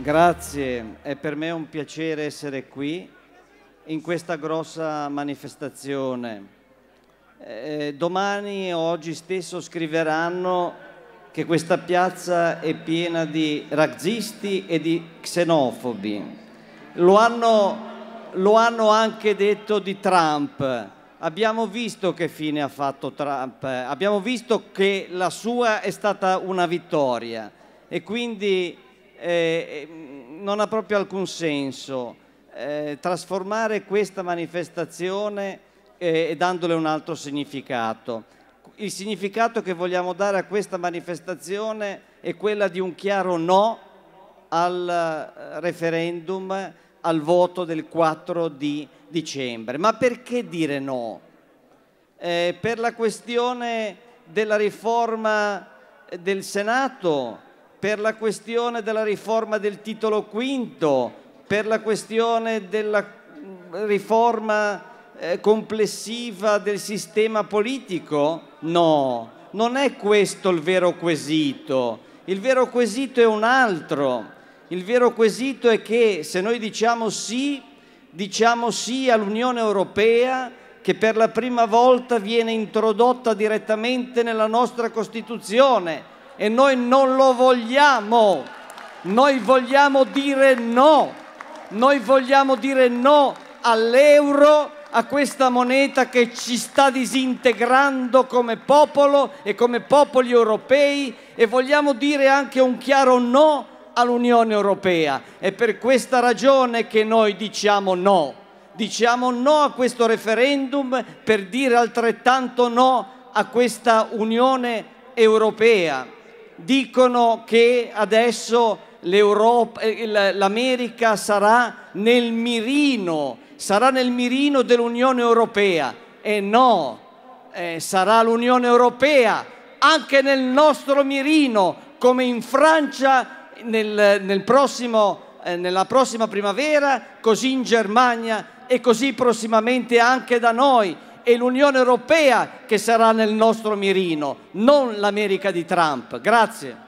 Grazie, è per me un piacere essere qui in questa grossa manifestazione. Eh, domani o oggi stesso scriveranno che questa piazza è piena di razzisti e di xenofobi. Lo hanno, lo hanno anche detto di Trump. Abbiamo visto che fine ha fatto Trump, abbiamo visto che la sua è stata una vittoria e quindi eh, eh, non ha proprio alcun senso eh, trasformare questa manifestazione eh, dandole un altro significato. Il significato che vogliamo dare a questa manifestazione è quella di un chiaro no al eh, referendum, al voto del 4 di dicembre. Ma perché dire no? Eh, per la questione della riforma del Senato per la questione della riforma del titolo quinto, per la questione della mm, riforma eh, complessiva del sistema politico? No, non è questo il vero quesito. Il vero quesito è un altro. Il vero quesito è che se noi diciamo sì, diciamo sì all'Unione Europea che per la prima volta viene introdotta direttamente nella nostra Costituzione e noi non lo vogliamo. Noi vogliamo dire no. Noi vogliamo dire no all'euro, a questa moneta che ci sta disintegrando come popolo e come popoli europei e vogliamo dire anche un chiaro no all'Unione Europea. È per questa ragione che noi diciamo no. Diciamo no a questo referendum per dire altrettanto no a questa Unione Europea dicono che adesso eh, l'America sarà nel mirino, sarà nel mirino dell'Unione Europea. E no, eh, sarà l'Unione Europea anche nel nostro mirino, come in Francia nel, nel prossimo, eh, nella prossima primavera, così in Germania e così prossimamente anche da noi è l'Unione Europea che sarà nel nostro mirino, non l'America di Trump. Grazie.